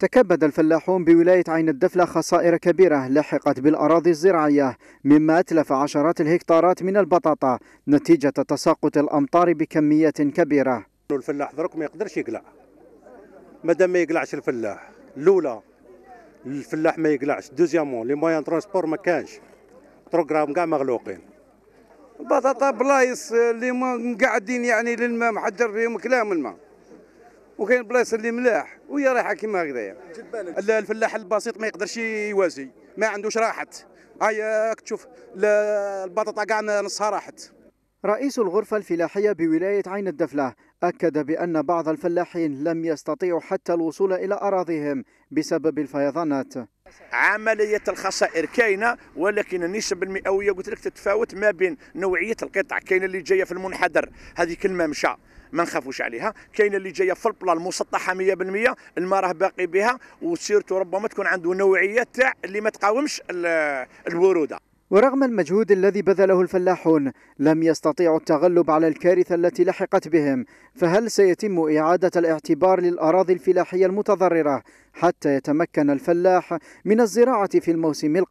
تكبد الفلاحون بولاية عين الدفلة خسائر كبيرة لحقت بالأراضي الزراعية مما أتلف عشرات الهكتارات من البطاطا نتيجة تساقط الأمطار بكمية كبيرة الفلاح ضرك ما يقدرش يقلع مادام ما يقلعش الفلاح الأولى الفلاح ما يقلعش دوزيامون لي مويان ترونسبور ما كانش بروغرام كاع مغلوقين البطاطا بلايص اللي قاعدين يعني للماء محجر فيهم كلام الماء وكاين بلايص اللي ملاح وهي رايحه كيما هكذايا الفلاح البسيط ما يقدرش يوازي ما عندوش راحت هيا تشوف البطاطا كاع نصها راحت رئيس الغرفة الفلاحية بولاية عين الدفلة أكد بأن بعض الفلاحين لم يستطيعوا حتى الوصول إلى أراضيهم بسبب الفيضانات عملية الخسائر كاينة ولكن النسب المئوية قلت لك تتفاوت ما بين نوعية القطع كاينة اللي جاية في المنحدر هذه كلمة مشى ما نخافوش عليها كاين اللي جايه في البلا المسطحه 100% الماء راه باقي بها وسيرتو ربما تكون عنده نوعيه تاع اللي ما تقاومش الوروده ورغم المجهود الذي بذله الفلاحون لم يستطيعوا التغلب على الكارثة التي لحقت بهم فهل سيتم إعادة الاعتبار للأراضي الفلاحية المتضررة حتى يتمكن الفلاح من الزراعة في الموسم القادم